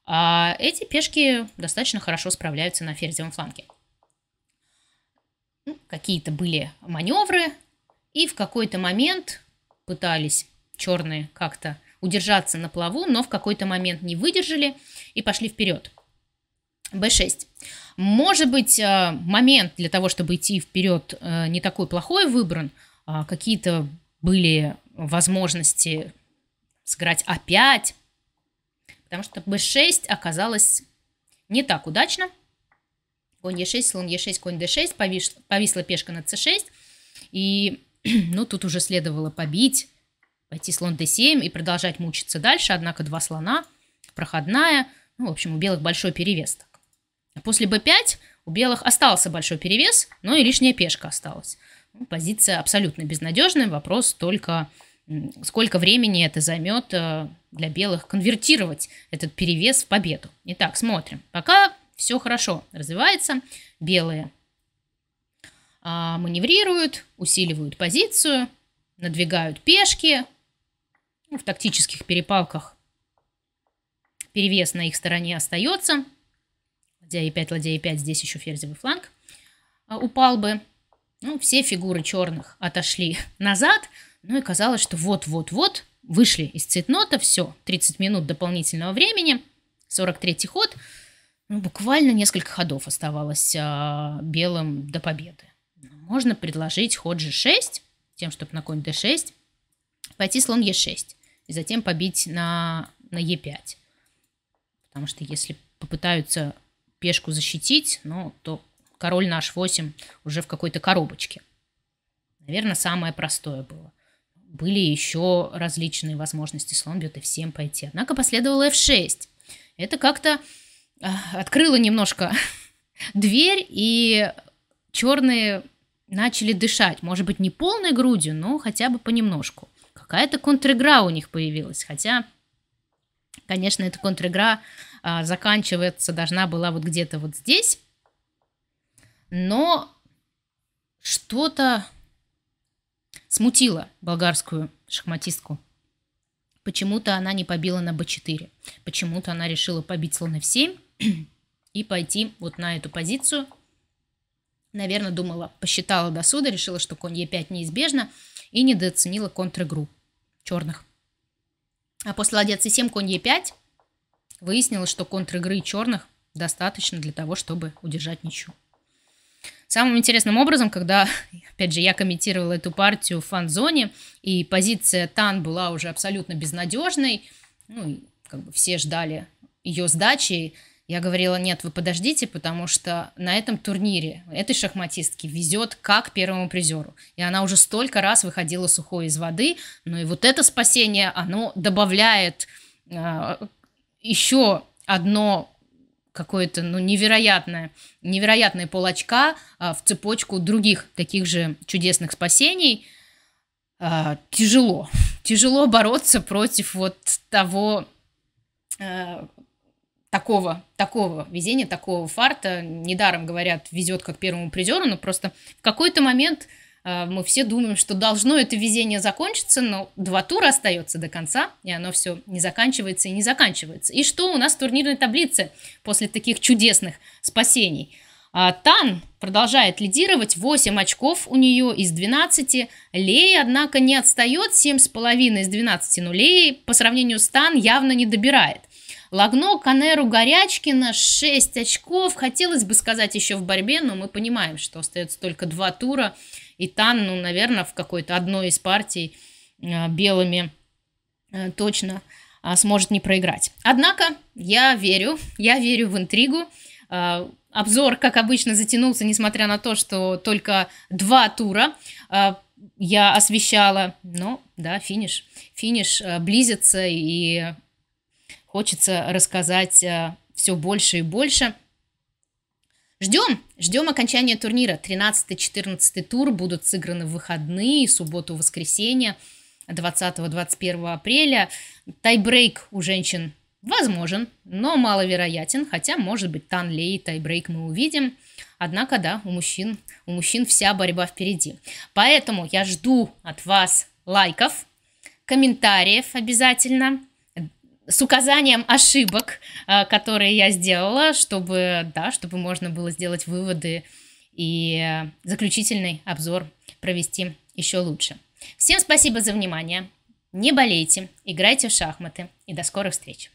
а эти пешки достаточно хорошо справляются на ферзевом фланге. Ну, какие-то были маневры, и в какой-то момент пытались черные как-то удержаться на плаву, но в какой-то момент не выдержали и пошли вперед. b6. Может быть, э, момент для того, чтобы идти вперед, э, не такой плохой выбран. А какие-то были возможности сыграть опять, потому что b6 оказалось не так удачно. Конь e6, слон e6, конь d6, повис, повисла пешка на c6, и ну тут уже следовало побить, пойти слон d7 и продолжать мучиться дальше, однако два слона, проходная, ну в общем у белых большой перевес. -то. После b5 у белых остался большой перевес, но и лишняя пешка осталась. Ну, позиция абсолютно безнадежная. Вопрос только, сколько времени это займет э, для белых конвертировать этот перевес в победу. Итак, смотрим. Пока все хорошо развивается. Белые а, маневрируют, усиливают позицию, надвигают пешки. Ну, в тактических перепалках перевес на их стороне остается – ладья e5, ладья e5, здесь еще ферзевый фланг а, упал бы. Ну, все фигуры черных отошли назад. Ну и казалось, что вот-вот-вот вышли из цветнота, все, 30 минут дополнительного времени, 43-й ход. Ну, буквально несколько ходов оставалось а, белым до победы. Можно предложить ход g6, тем, чтобы на конь d6, пойти слон e6, и затем побить на, на e5. Потому что если попытаются пешку защитить, но то король наш 8 уже в какой-то коробочке. Наверное, самое простое было. Были еще различные возможности, слон бьет и всем пойти. Однако последовало f6. Это как-то а, открыло немножко дверь, и черные начали дышать. Может быть, не полной грудью, но хотя бы понемножку. Какая-то контр у них появилась. Хотя, конечно, эта контр-игра а, заканчиваться должна была вот где-то вот здесь. Но что-то смутило болгарскую шахматистку. Почему-то она не побила на b4. Почему-то она решила побить слон f7 и пойти вот на эту позицию. Наверное, думала, посчитала до суда, решила, что конь e5 неизбежно и недооценила контр-игру черных. А после ладья c7, конь e5 Выяснилось, что контр-игры черных достаточно для того, чтобы удержать ничью. Самым интересным образом, когда, опять же, я комментировала эту партию в фан-зоне, и позиция Тан была уже абсолютно безнадежной, ну, и как бы все ждали ее сдачи, я говорила, нет, вы подождите, потому что на этом турнире этой шахматистке везет как первому призеру. И она уже столько раз выходила сухой из воды, но и вот это спасение, оно добавляет а, еще одно какое-то ну, невероятное, невероятное полочка а, в цепочку других таких же чудесных спасений. А, тяжело. Тяжело бороться против вот того а, такого, такого везения, такого фарта. Недаром говорят, везет как первому призеру, но просто в какой-то момент Э, мы все думаем, что должно это везение закончиться, но два тура остается до конца, и оно все не заканчивается и не заканчивается. И что у нас в турнирной таблице после таких чудесных спасений? А, Тан продолжает лидировать, 8 очков у нее из 12. Лей, однако, не отстает, 7,5 из 12 нулей. По сравнению с Тан явно не добирает. Лагно, Канеру, Горячкина, 6 очков. Хотелось бы сказать еще в борьбе, но мы понимаем, что остается только 2 тура и Тан, ну, наверное, в какой-то одной из партий э, белыми э, точно а, сможет не проиграть. Однако я верю, я верю в интригу. Э, обзор, как обычно, затянулся, несмотря на то, что только два тура я освещала. Но, да, финиш. Финиш близится, и хочется рассказать все больше и больше. Ждем, ждем окончания турнира. 13-14 тур будут сыграны в выходные, субботу, воскресенье, 20-21 апреля. Тайбрейк у женщин возможен, но маловероятен, хотя, может быть, Тан Лей тайбрейк мы увидим. Однако, да, у мужчин, у мужчин вся борьба впереди. Поэтому я жду от вас лайков, комментариев обязательно – с указанием ошибок, э, которые я сделала, чтобы, да, чтобы можно было сделать выводы и заключительный обзор провести еще лучше. Всем спасибо за внимание. Не болейте, играйте в шахматы и до скорых встреч!